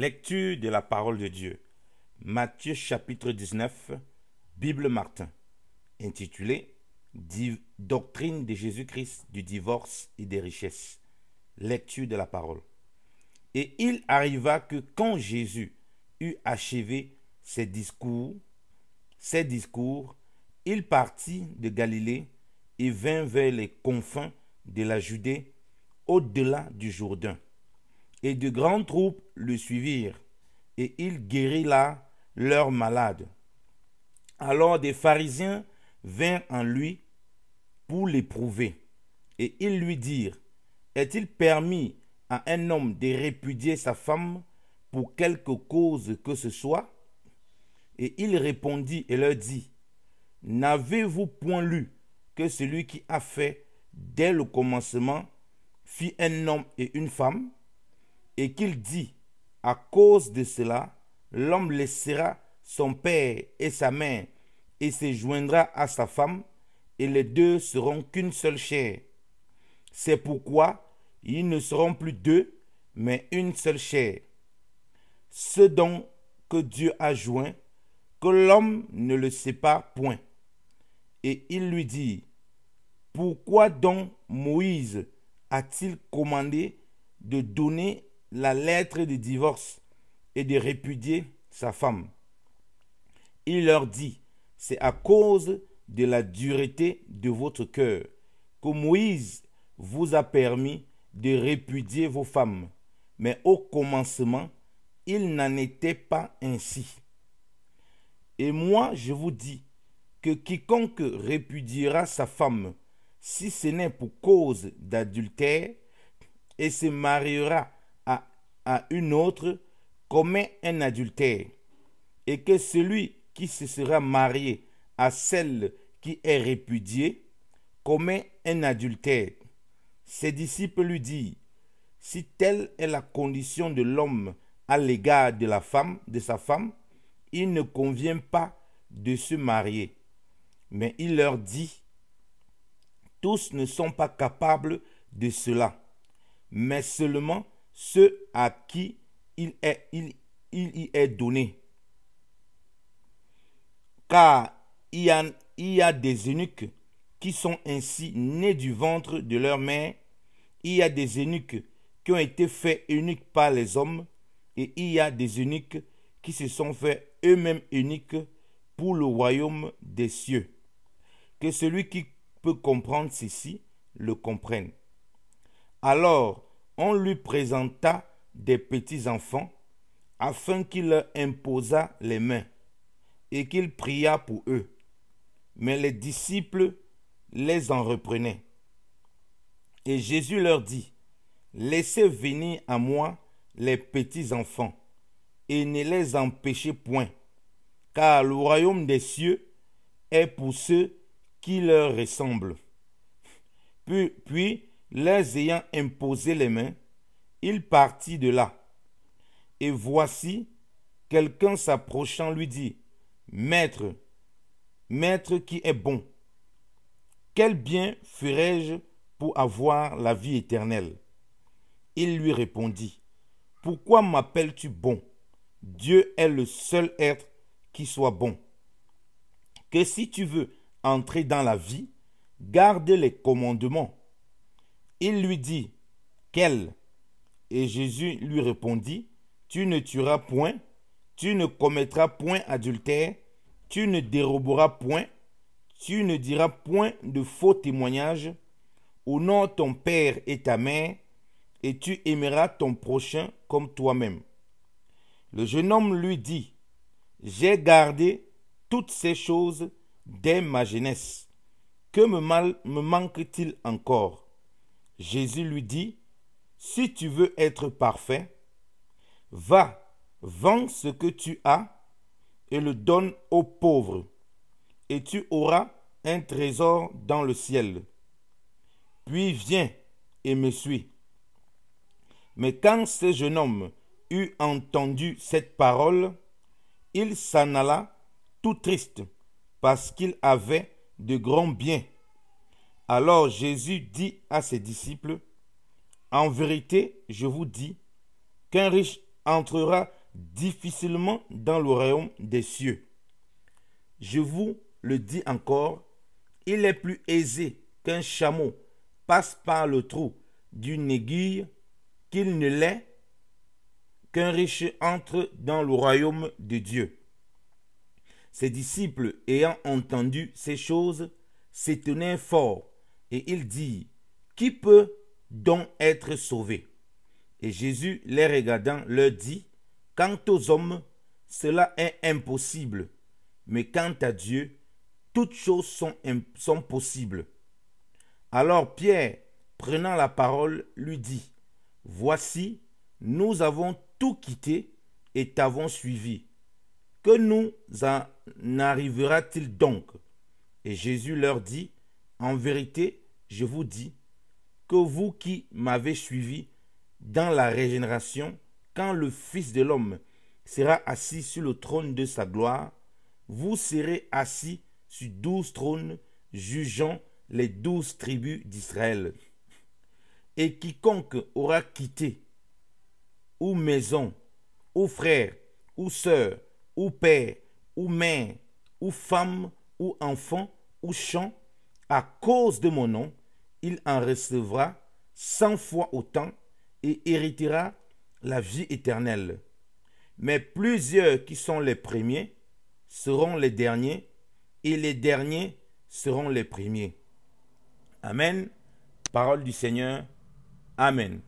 Lecture de la parole de Dieu. Matthieu chapitre 19, Bible Martin. Intitulé Doctrine de Jésus-Christ du divorce et des richesses. Lecture de la parole. Et il arriva que quand Jésus eut achevé ses discours, ses discours, il partit de Galilée et vint vers les confins de la Judée, au-delà du Jourdain et de grandes troupes le suivirent, et il guérit là leurs malades. Alors des pharisiens vinrent en lui pour l'éprouver, et ils lui dirent, Est-il permis à un homme de répudier sa femme pour quelque cause que ce soit Et il répondit et leur dit, N'avez-vous point lu que celui qui a fait dès le commencement fit un homme et une femme et qu'il dit, à cause de cela, l'homme laissera son père et sa mère et se joindra à sa femme, et les deux seront qu'une seule chair. C'est pourquoi ils ne seront plus deux, mais une seule chair. Ce dont que Dieu a joint, que l'homme ne le sépare point. Et il lui dit, pourquoi donc Moïse a-t-il commandé de donner la lettre de divorce et de répudier sa femme. Il leur dit, c'est à cause de la dureté de votre cœur que Moïse vous a permis de répudier vos femmes. Mais au commencement, il n'en était pas ainsi. Et moi, je vous dis que quiconque répudiera sa femme, si ce n'est pour cause d'adultère, et se mariera une autre commet un adultère, et que celui qui se sera marié à celle qui est répudiée commet un adultère. Ses disciples lui disent si telle est la condition de l'homme à l'égard de la femme, de sa femme, il ne convient pas de se marier. Mais il leur dit, tous ne sont pas capables de cela, mais seulement ce à qui il, est, il, y est donné. Car il y, a, des eunuques qui sont ainsi nés du ventre de leur mère, il y a des eunuques qui ont été faits uniques par les hommes, et il y a des eunuques qui se sont faits eux-mêmes uniques pour le royaume des cieux. Que celui qui peut comprendre ceci le comprenne. Alors, on lui présenta des petits-enfants afin qu'il leur imposât les mains et qu'il pria pour eux. Mais les disciples les en reprenaient. Et Jésus leur dit, Laissez venir à moi les petits-enfants, et ne les empêchez point, car le royaume des cieux est pour ceux qui leur ressemblent. Puis, puis les ayant imposé les mains, il partit de là. Et voici, quelqu'un s'approchant lui dit, Maître, Maître qui est bon, quel bien ferai-je pour avoir la vie éternelle Il lui répondit, Pourquoi m'appelles-tu bon Dieu est le seul être qui soit bon. Que si tu veux entrer dans la vie, garde les commandements. Il lui dit, Quel ?» Et Jésus lui répondit, Tu ne tueras point, tu ne commettras point adultère, tu ne déroberas point, tu ne diras point de faux témoignages, honore ton père et ta mère, et tu aimeras ton prochain comme toi-même. Le jeune homme lui dit, J'ai gardé toutes ces choses dès ma jeunesse. Que me manque-t-il encore Jésus lui dit, Si tu veux être parfait, va, vends ce que tu as et le donne aux pauvres, et tu auras un trésor dans le ciel. Puis viens et me suis. Mais quand ce jeune homme eut entendu cette parole, il s'en alla tout triste, parce qu'il avait de grands biens. Alors Jésus dit à ses disciples, En vérité, je vous dis qu'un riche entrera difficilement dans le royaume des cieux. Je vous le dis encore, il est plus aisé qu'un chameau passe par le trou d'une aiguille qu'il ne l'est qu'un riche entre dans le royaume de Dieu. Ses disciples ayant entendu ces choses s'étonnaient fort et il dit, Qui peut donc être sauvé Et Jésus, les regardant, leur dit, Quant aux hommes, cela est impossible, mais quant à Dieu, toutes choses sont, possibles. Alors Pierre, prenant la parole, lui dit, Voici, nous avons tout quitté et t'avons suivi. Que nous en arrivera-t-il donc Et Jésus leur dit, En vérité, je vous dis que vous qui m'avez suivi dans la régénération, quand le Fils de l'homme sera assis sur le trône de sa gloire, vous serez assis sur douze trônes, jugeant les douze tribus d'Israël. Et quiconque aura quitté ou maison, ou frère, ou sœur, ou père, ou mère, ou femme, ou enfant, ou champ, à cause de mon nom, il en recevra cent fois autant et héritera la vie éternelle. Mais plusieurs qui sont les premiers seront les derniers, et les derniers seront les premiers. Amen. Parole du Seigneur. Amen.